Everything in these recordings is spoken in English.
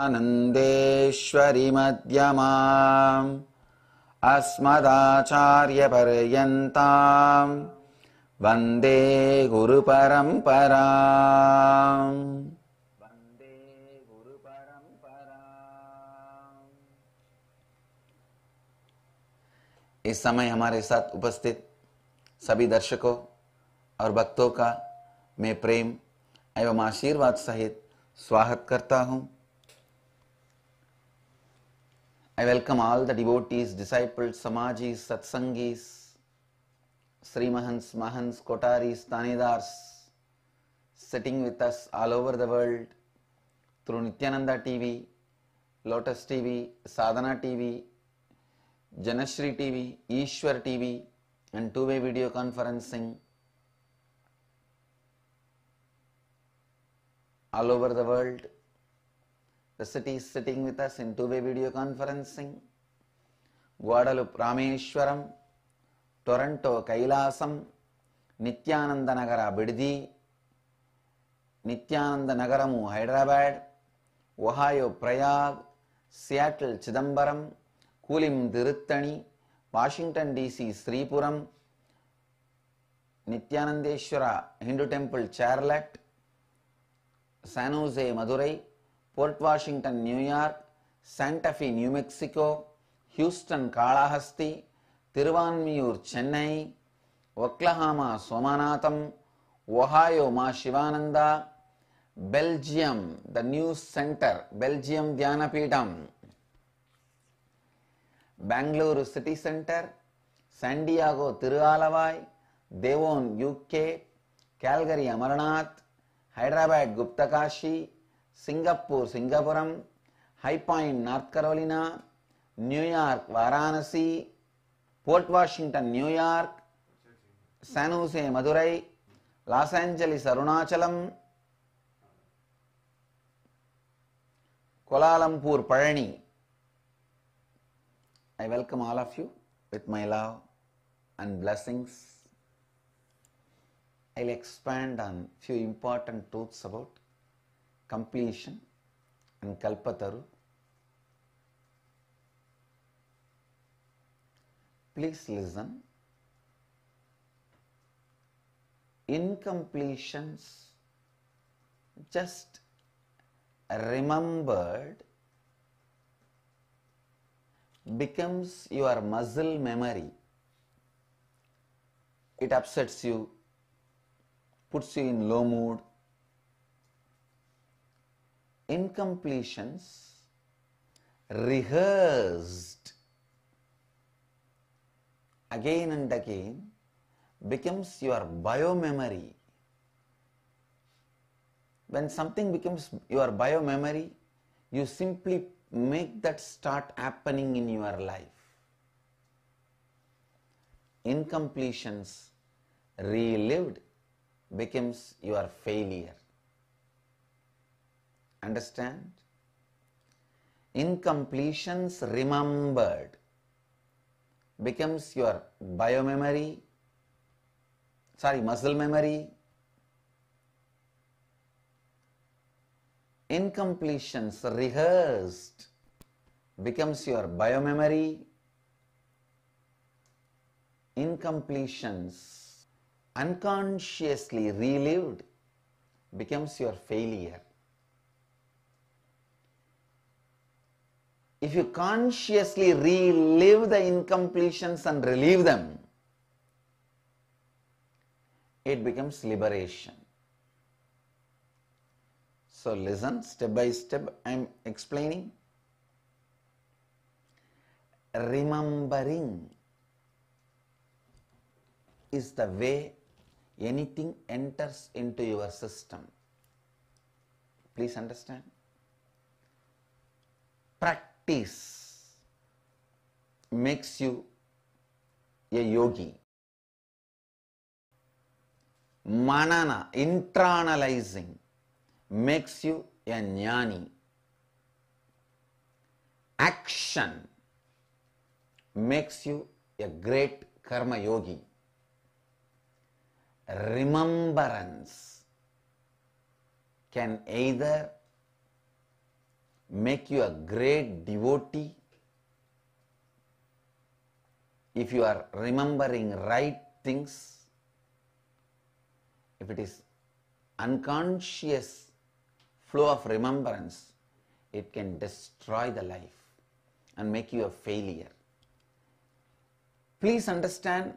आनन्देश्वरि मध्यमाम् अस्मदाचार्यपर्यन्ताम् वन्दे गुरुपरम्परा वन्दे गुरुपरम्परा इस समय हमारे साथ उपस्थित सभी दर्शकों और भक्तों का मैं प्रेम एवं आशीर्वाद सहित स्वागत करता हूँ I welcome all the devotees, disciples, samajis, satsangis, Srimahans, Mahans, Kotaris, Tanedars, sitting with us all over the world through Nityananda TV, Lotus TV, Sadhana TV, Janashri TV, Ishwar TV, and two way video conferencing all over the world The city with us in two way video conferencing video conferencing. గోడలు Rameswaram Toronto Kailasam Nityananda నగర బిడిది నిత్యానంద నగరము Hyderabad Ohio Prayag Seattle Chidambaram Kulim Tiruttani Washington DC Sripuram Nityanandeshwara Hindu temple Charlotte San Jose Madurai Port Washington New York Santa Fe Mexico Houston Kalahasti Thiruvanmiyur Chennai Oklahoma Somanatham Ohio Ma Shivananda Belgium the news centre Belgium Dhyanapeetham Bengaluru city centre San Diego Thiruvalavai Devon UK Calgary Amarnath Hyderabad Guptakashi Singapore Singapuram High Point North Carolina New York Varanasi Port Washington New York San Jose Madurai Los Angeles Arunachalam Kuala Lumpur Palani I welcome all of you with my love and blessings I expand on few important truths about completion and Kalpataru. Please listen. Incompletions just remembered becomes your muscle memory. It upsets you, puts you in low mood, incompletions rehearsed again and again becomes your biomemory. When something becomes your biomemory, you simply make that start happening in your life. Incompletions relived becomes your failure. Understand? Incompletions remembered becomes your biomemory, sorry, muscle memory. Incompletions rehearsed becomes your biomemory. Incompletions unconsciously relived becomes your failure. if you consciously relive the incompletions and relieve them, it becomes liberation. So, listen step by step, I am explaining. Remembering is the way anything enters into your system. Please understand. Practice practice makes you a yogi. Manana, internalizing, makes you a jnani. Action makes you a great karma yogi. Remembrance can either make you a great devotee if you are remembering right things if it is unconscious flow of remembrance it can destroy the life and make you a failure please understand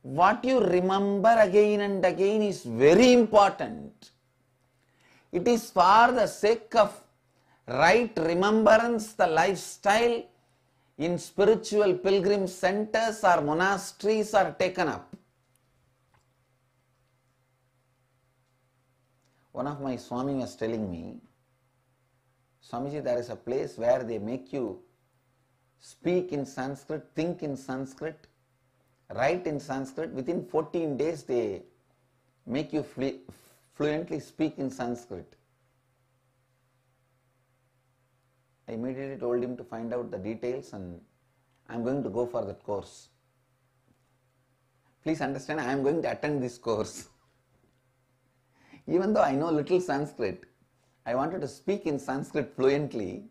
what you remember again and again is very important it is for the sake of right remembrance, the lifestyle in spiritual pilgrim centers or monasteries are taken up. One of my Swami was telling me, Swamiji, there is a place where they make you speak in Sanskrit, think in Sanskrit, write in Sanskrit. Within 14 days, they make you fluently speak in Sanskrit. I immediately told him to find out the details and I am going to go for that course. Please understand, I am going to attend this course. Even though I know little Sanskrit, I wanted to speak in Sanskrit fluently.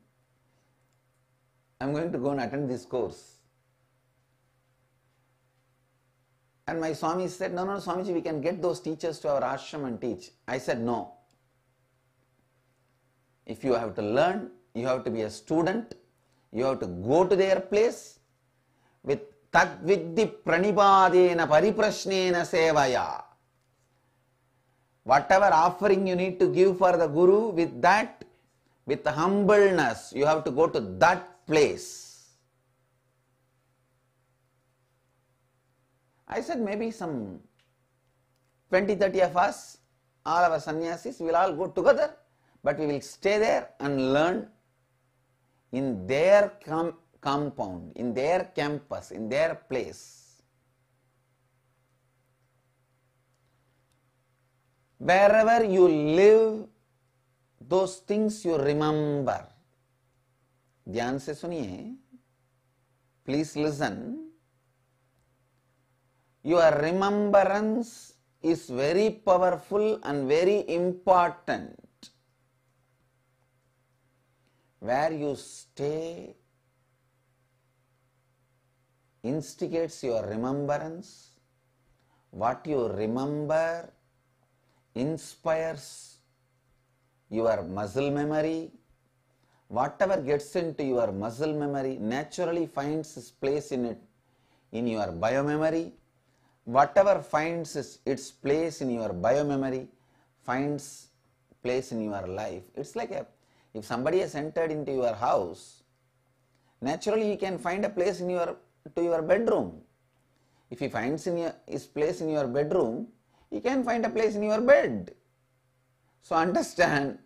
I am going to go and attend this course. And my Swami said, No, no, Swamiji, we can get those teachers to our ashram and teach. I said, No. If you have to learn, you have to be a student, you have to go to their place with Tadviddi Pranibadena Pariprasnena Sevaya. Whatever offering you need to give for the Guru, with that, with humbleness, you have to go to that place. I said maybe some 20-30 of us, all our sannyasis, will all go together, but we will stay there and learn in their com compound, in their campus, in their place. Wherever you live, those things you remember. ध्यान से सुनिए Please listen. your remembrance is very powerful and very important where you stay instigates your remembrance. What you remember inspires your muscle memory. Whatever gets into your muscle memory naturally finds its place in it in your biomemory. Whatever finds its place in your biomemory finds place in your life. It's like a if somebody has entered into your house, naturally he can find a place in your to your bedroom. If he finds in your, his place in your bedroom, he can find a place in your bed. So understand,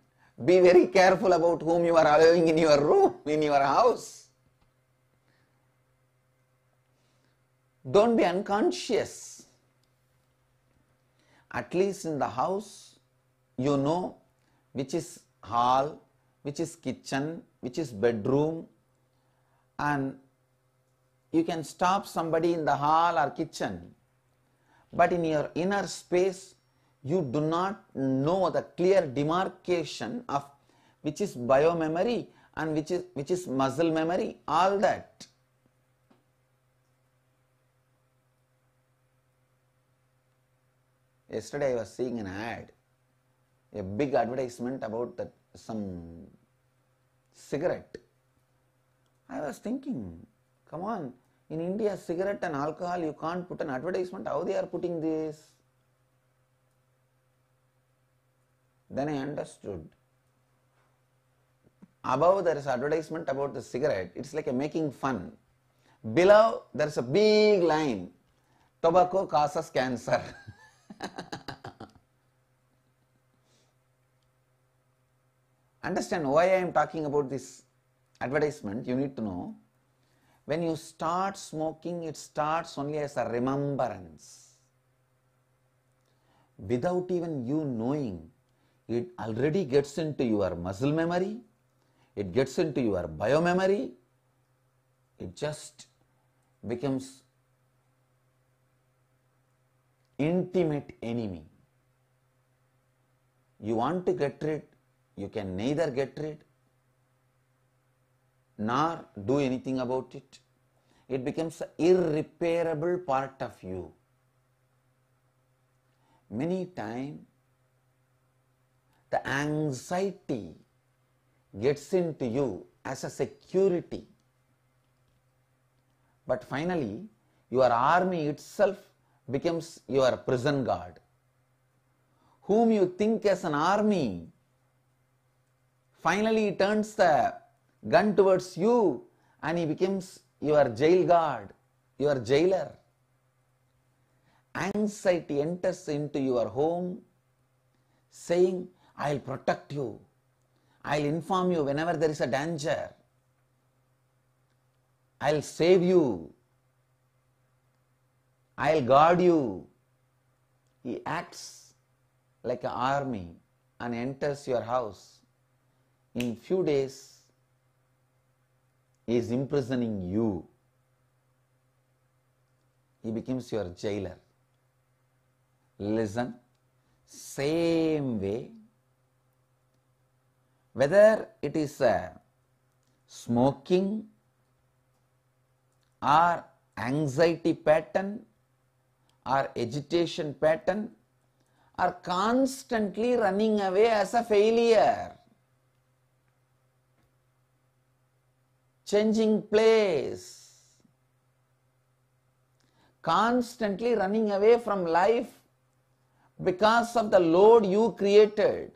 be very careful about whom you are allowing in your room, in your house. Don't be unconscious. At least in the house, you know which is hall, which is kitchen, which is bedroom and you can stop somebody in the hall or kitchen but in your inner space you do not know the clear demarcation of which is biomemory and which is which is muscle memory all that yesterday i was seeing an ad a big advertisement about that some cigarette. I was thinking, come on, in India, cigarette and alcohol, you can't put an advertisement. How they are putting this? Then I understood. Above there is advertisement about the cigarette. It's like a making fun. Below there is a big line. Tobacco causes cancer. understand why I am talking about this advertisement, you need to know when you start smoking, it starts only as a remembrance. Without even you knowing, it already gets into your muscle memory, it gets into your biomemory, it just becomes intimate enemy. You want to get rid you can neither get rid nor do anything about it. It becomes an irreparable part of you. Many times the anxiety gets into you as a security. But finally, your army itself becomes your prison guard. Whom you think as an army Finally, he turns the gun towards you and he becomes your jail guard, your jailer. Anxiety enters into your home saying, I'll protect you. I'll inform you whenever there is a danger. I'll save you. I'll guard you. He acts like an army and enters your house in few days he is imprisoning you. He becomes your jailer. Listen, same way, whether it is a smoking or anxiety pattern or agitation pattern are constantly running away as a failure. changing place, constantly running away from life because of the load you created.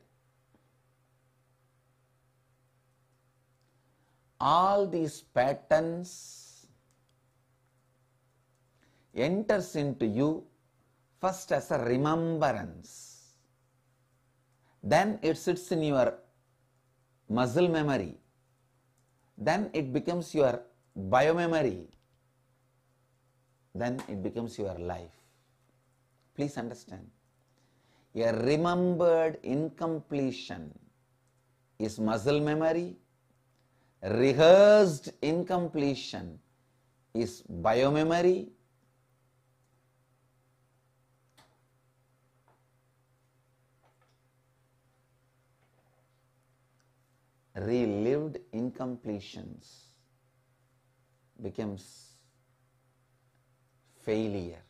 All these patterns enters into you first as a remembrance. Then it sits in your muscle memory then it becomes your biomemory, then it becomes your life. Please understand. A remembered incompletion is muscle memory, rehearsed incompletion is biomemory, relived incompletions becomes failure.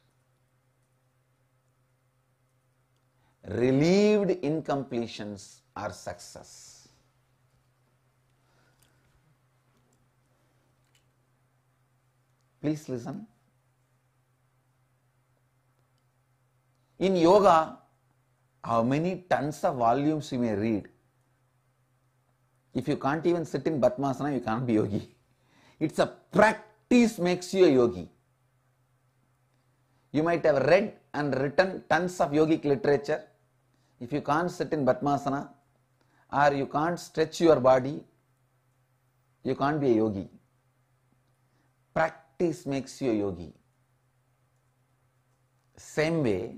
Relieved incompletions are success. Please listen. In yoga, how many tons of volumes you may read? If you can't even sit in Batmasana, you can't be yogi. It's a practice makes you a yogi. You might have read and written tons of yogic literature. If you can't sit in Batmasana or you can't stretch your body, you can't be a yogi. Practice makes you a yogi. Same way,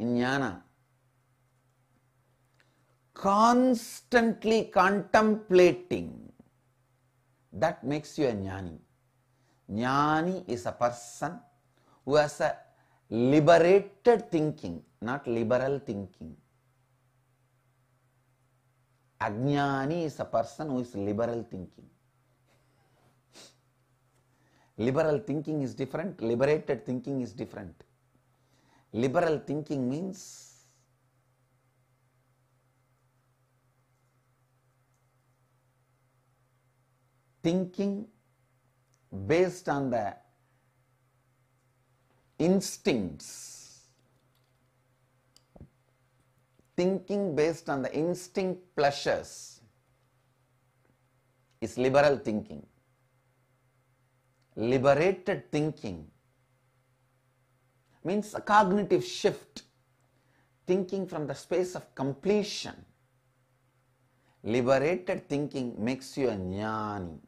jnana, constantly contemplating, that makes you a jnani. Jnani is a person who has a liberated thinking, not liberal thinking. Ajnani is a person who is liberal thinking. Liberal thinking is different, liberated thinking is different. Liberal thinking means thinking based on the instincts, thinking based on the instinct pleasures is liberal thinking. Liberated thinking means a cognitive shift, thinking from the space of completion. Liberated thinking makes you a jnani.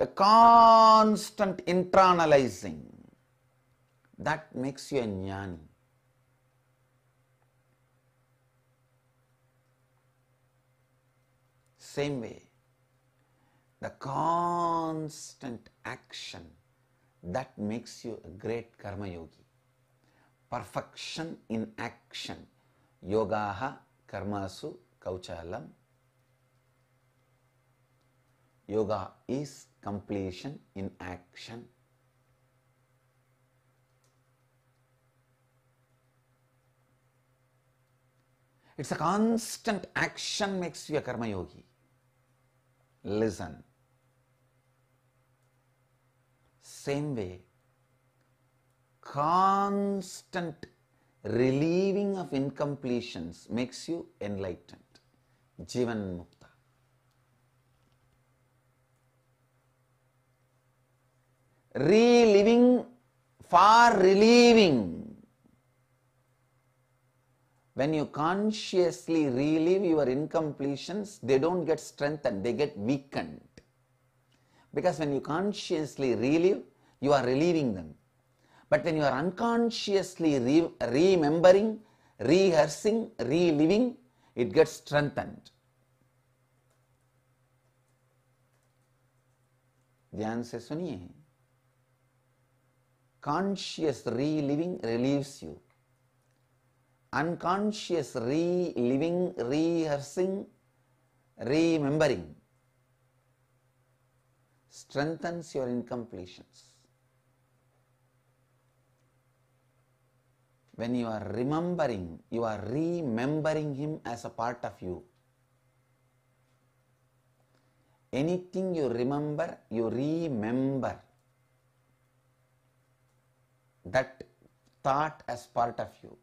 A constant internalizing that makes you a jnani. Same way, the constant action that makes you a great karma yogi. Perfection in action. Yogaha karmasu kauchalam. Yoga is completion in action. It's a constant action makes you a karma yogi. Listen. same way, constant relieving of incompletions makes you enlightened. Jivan Mukta. Reliving relieving. When you consciously relieve your incompletions, they don't get strengthened, they get weakened. Because when you consciously relieve, you are relieving them. But when you are unconsciously remembering, rehearsing, reliving, it gets strengthened. ध्यान से सुनिए conscious reliving relieves you unconscious reliving, rehearsing, remembering strengthens your incompletions. when you are remembering, you are remembering Him as a part of you. Anything you remember, you remember that thought as part of you.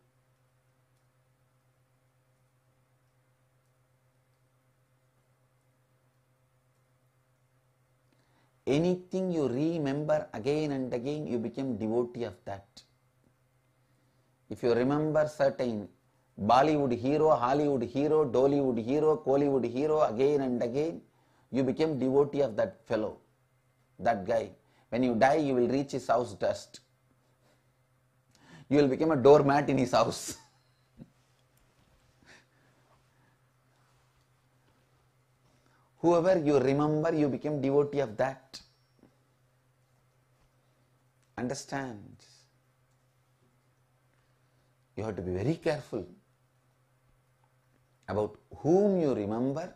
Anything you remember again and again, you become devotee of that if you remember certain Bollywood hero, Hollywood hero, Dollywood hero, Kollywood hero again and again, you became devotee of that fellow, that guy. When you die, you will reach his house dust. You will become a doormat in his house. Whoever you remember, you became devotee of that. Understand? you have to be very careful about whom you remember,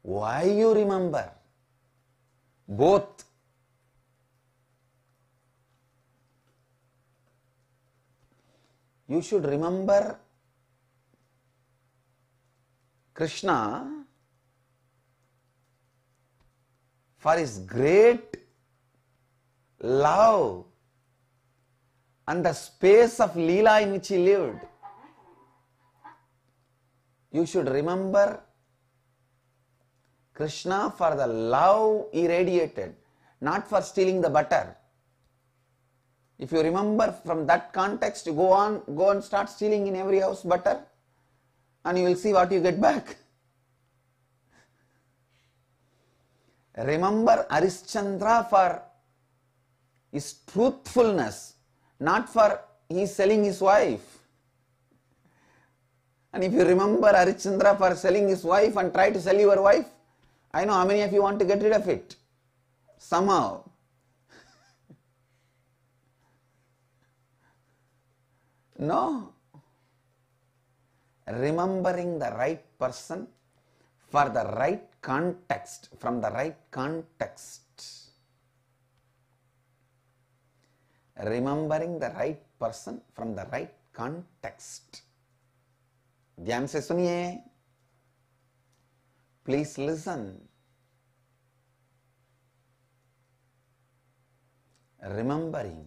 why you remember. Both. You should remember Krishna for his great love and the space of Leela in which he lived. You should remember Krishna for the love irradiated, not for stealing the butter. If you remember from that context, you go on, go and start stealing in every house butter, and you will see what you get back. Remember Arishchandra for his truthfulness not for he's selling his wife. And if you remember Harichandra for selling his wife and try to sell your wife, I know how many of you want to get rid of it. Somehow. no. Remembering the right person for the right context, from the right context. remembering the right person from the right context. Diam से "Suniye, please listen. remembering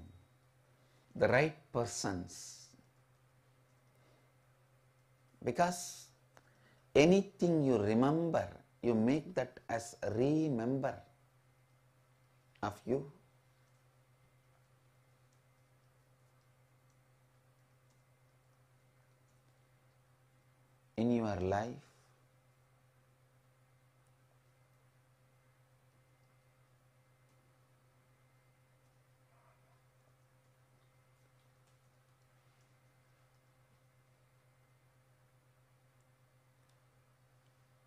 the right persons because anything you remember you make that as remember of you in your life?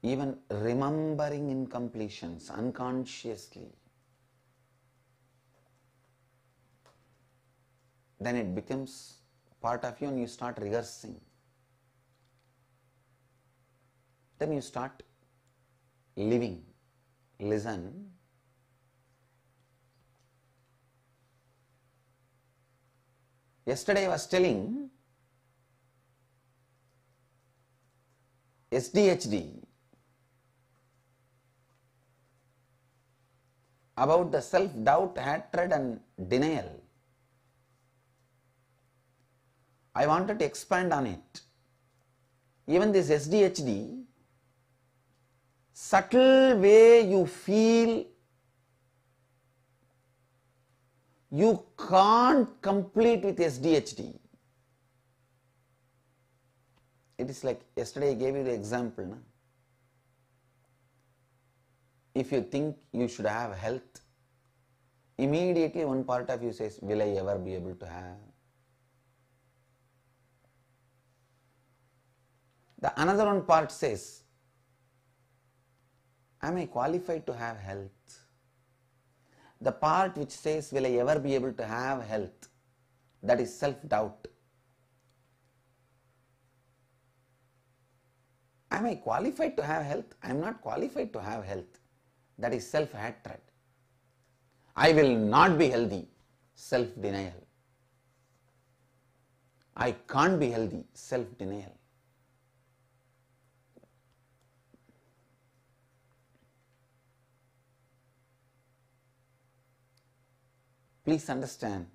even remembering incompletions unconsciously, then it becomes part of you and you start rehearsing. then you start living. Listen. Yesterday I was telling SDHD about the self doubt, hatred, and denial. I wanted to expand on it. Even this SDHD subtle way you feel, you can't complete with SDHD. It is like yesterday I gave you the example. If you think you should have health, immediately one part of you says, Will I ever be able to have? The another one part says, am I qualified to have health? The part which says, Will I ever be able to have health? That is self doubt. Am I qualified to have health? I am not qualified to have health. That is self hatred. I will not be healthy. Self denial. I can't be healthy. Self denial. Please understand.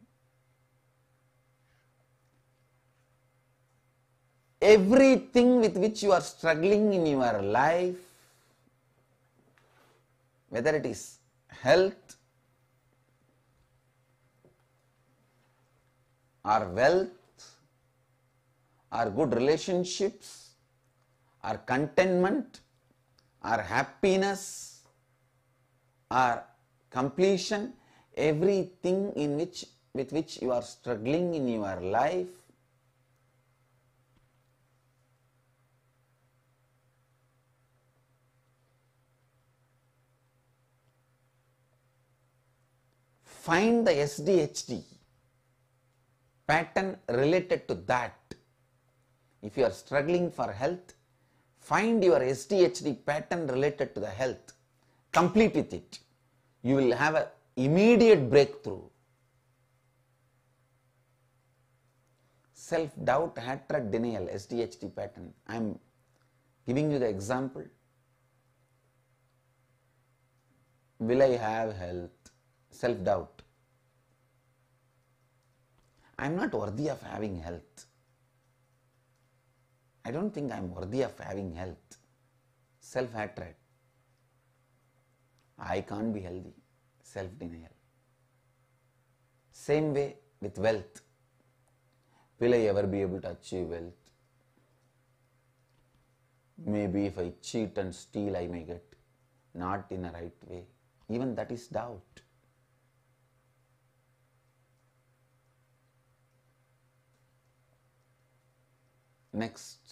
Everything with which you are struggling in your life, whether it is health or wealth or good relationships or contentment or happiness or completion everything in which with which you are struggling in your life find the SDHD pattern related to that. If you are struggling for health, find your SDHD pattern related to the health. Complete with it. You will have a immediate breakthrough. Self doubt, hatred, denial, SDHD pattern. I am giving you the example. Will I have health? Self doubt. I am not worthy of having health. I don't think I am worthy of having health. Self hatred. I can't be healthy self denial. Same way with wealth. Will I ever be able to achieve wealth? Maybe if I cheat and steal, I may get not in a right way. Even that is doubt. Next,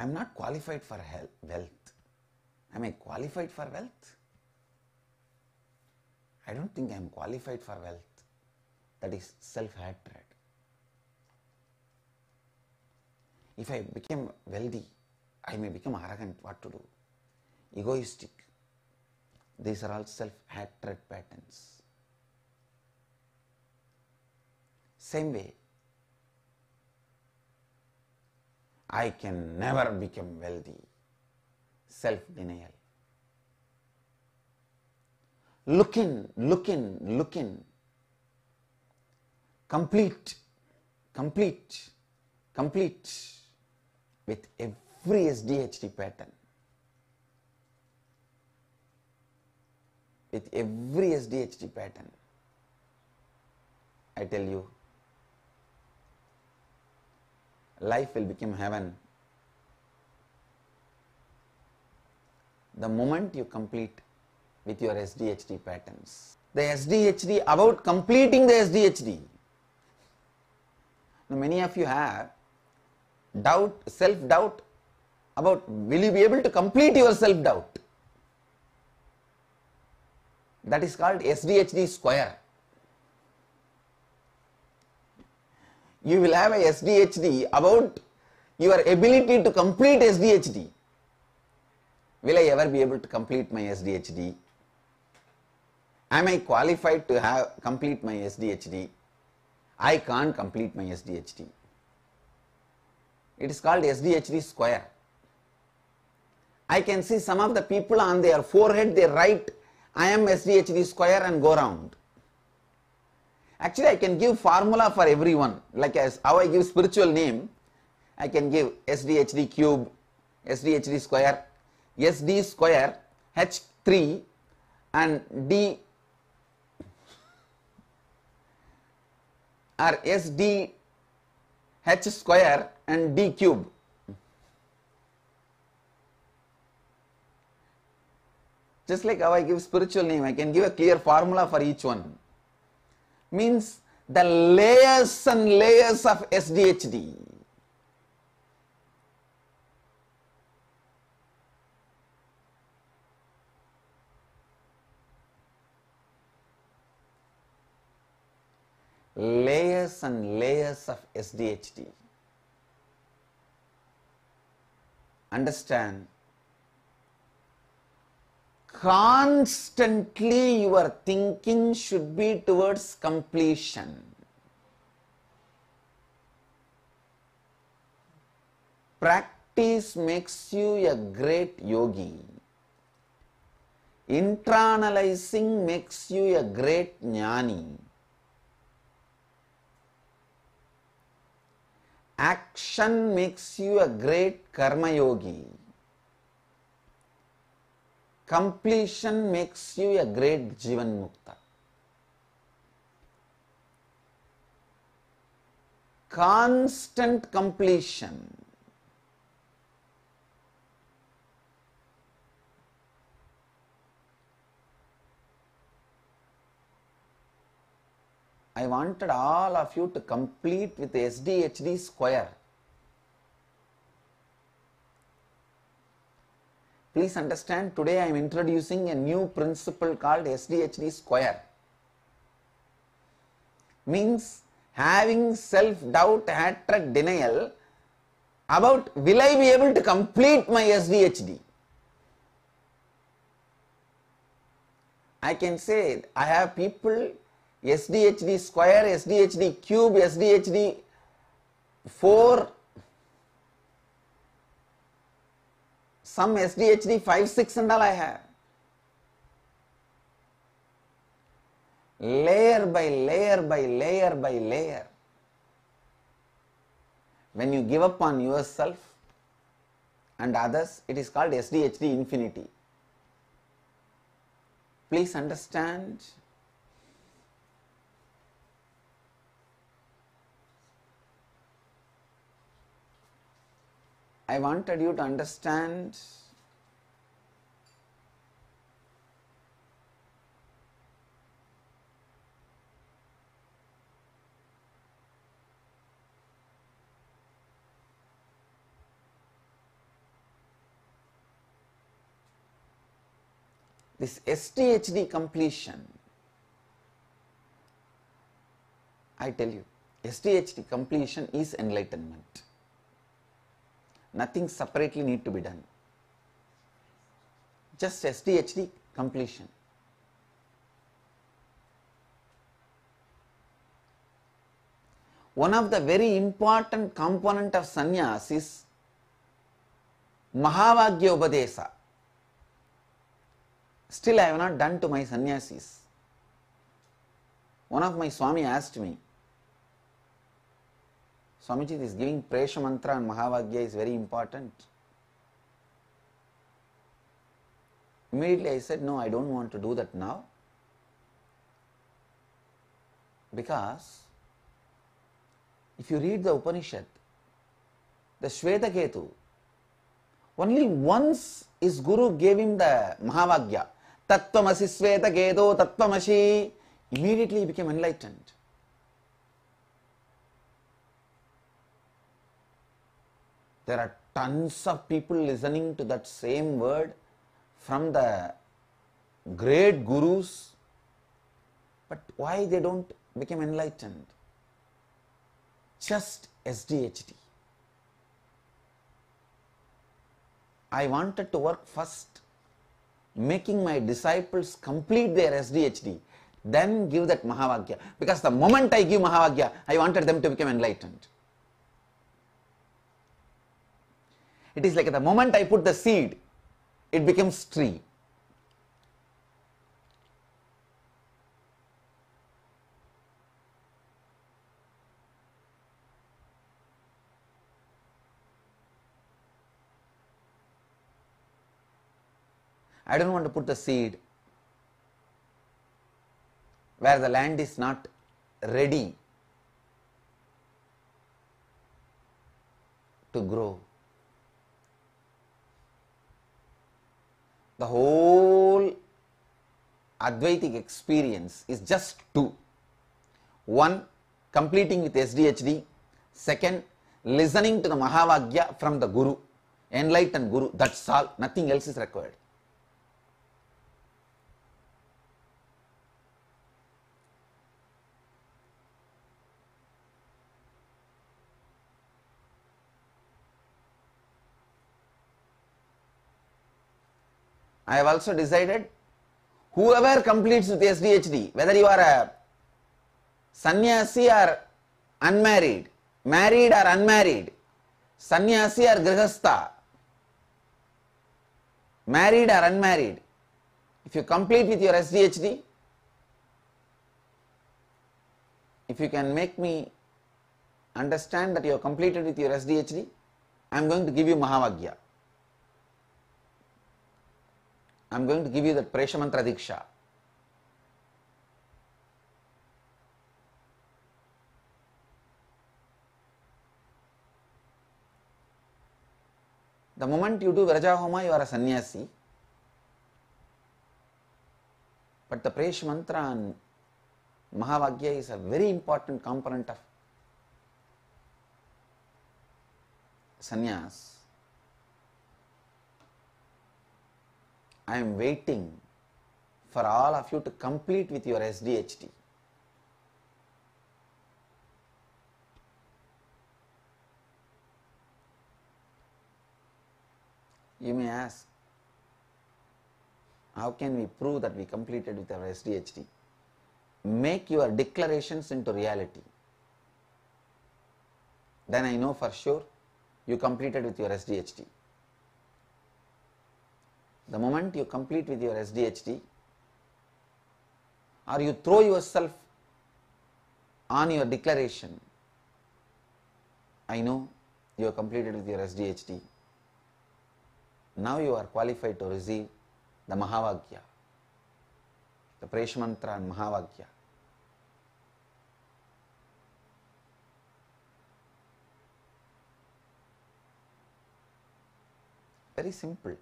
I'm not qualified for health, wealth. Am I qualified for wealth? I don't think I'm qualified for wealth. That is self hatred. If I became wealthy, I may become arrogant. What to do? Egoistic. These are all self hatred patterns. Same way, I can never become wealthy. Self denial. Look in, look in, look in. Complete, complete, complete with every SDHD pattern. With every SDHD pattern. I tell you, life will become heaven. The moment you complete with your SDHD patterns. The SDHD about completing the SDHD. Now many of you have doubt, self-doubt about will you be able to complete your self-doubt. That is called SDHD square. you will have a SDHD about your ability to complete SDHD. Will I ever be able to complete my SDHD? Am I qualified to have complete my SDHD? I can't complete my SDHD. It is called SDHD square. I can see some of the people on their forehead, they write I am SDHD square and go round. Actually, I can give formula for everyone. Like as how I give spiritual name, I can give SDHD cube, SDHD square, SD square, H3 and D or SD H square and D cube. Just like how I give spiritual name, I can give a clear formula for each one means the layers and layers of SDHD. Layers and layers of SDHD. Understand constantly your thinking should be towards completion. Practice makes you a great yogi. Intranalyzing makes you a great jnani. Action makes you a great karma yogi. completion makes you a great Jivan Mukta. Constant completion I wanted all of you to complete with SDHD square. Please understand today I am introducing a new principle called SDHD square. Means having self-doubt, hatred, denial about will I be able to complete my SDHD? I can say I have people SDHD square, SDHD cube, SDHD 4 some SDHD 5-6 என்றால் I have. Layer by layer by layer by layer. When you give up on yourself and others, it is called SDHD infinity. Please understand I wanted you to understand this STHD completion. I tell you, STHD completion is enlightenment. Nothing separately need to be done. Just SDHD completion. One of the very important component of sannyas is Mahavagya Upadesa. Still I have not done to my sannyasis. One of my Swami asked me, Swamiji, is giving Presha Mantra and Mahavagya is very important. Immediately I said, No, I don't want to do that now. Because if you read the Upanishad, the Shvetaketu, only once his Guru gave him the Mahavagya. Tattvamasi Svetaketu Tattvamasi. Immediately he became enlightened. There are tons of people listening to that same word from the great gurus, but why they don't become enlightened? Just SDHD. I wanted to work first, making my disciples complete their SDHD, then give that Mahavagya. Because the moment I give Mahavagya, I wanted them to become enlightened. It is like the moment I put the seed, it becomes tree. I don't want to put the seed where the land is not ready to grow. the whole Advaitic experience is just two. One, completing with SDHD. Second, listening to the Mahavagya from the Guru, enlightened Guru, that's all, nothing else is required. I have also decided whoever completes with SDHD, whether you are a sannyasi or unmarried, married or unmarried, sannyasi or grihastha, married or unmarried, if you complete with your SDHD, if you can make me understand that you have completed with your SDHD, I am going to give you Mahavagya. I'm going to give you that Preshamantra Diksha. The moment you do Vraja Homa, you are a sannyasi. But the Presh Mantra and Mahavagya is a very important component of sannyas. I am waiting for all of you to complete with your SDHT. You may ask, how can we prove that we completed with our SDHT? Make your declarations into reality. Then I know for sure you completed with your SDHT the moment you complete with your SDHT or you throw yourself on your declaration, I know you are completed with your SDHT. Now you are qualified to receive the Mahavagya, the Preshmantra and Mahavagya. Very simple.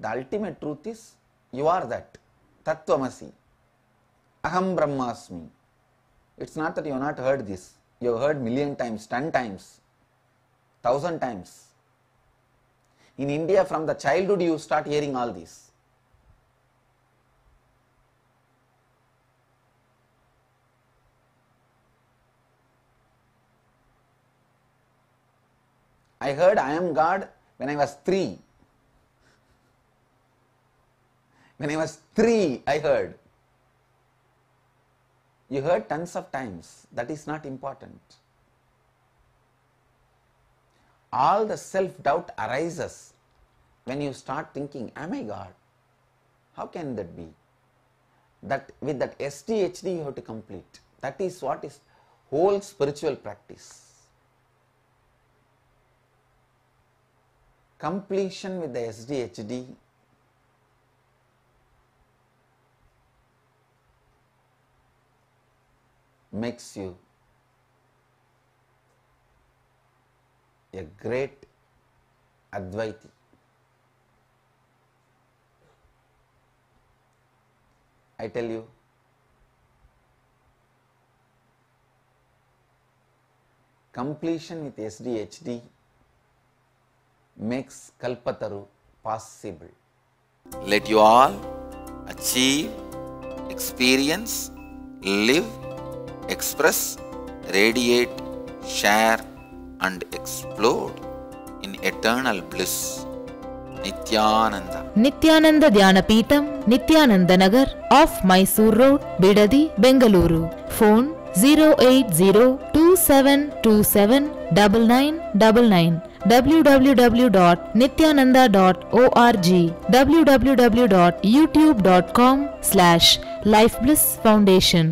The ultimate truth is you are that. Tattvamasi. Aham Brahmasmi. It's not that you have not heard this. You have heard million times, ten times, thousand times. In India, from the childhood, you start hearing all this. I heard I am God when I was three. When I was three, I heard. You heard tons of times. That is not important. All the self doubt arises when you start thinking, Am I God? How can that be? That with that STHD you have to complete. That is what is whole spiritual practice. Completion with the SDHD makes you a great Advaiti. I tell you, completion with SDHD makes Kalpataru possible. Let you all achieve, experience, live express, radiate, share, and explode in eternal bliss. Nityananda Nityananda Dhyanapeetham Nityananda Nagar off Mysore road Bidadi Bengaluru phone zero eight zero two seven two seven double nine double nine www.nityananda.org www.youtube.com slash lifebliss foundation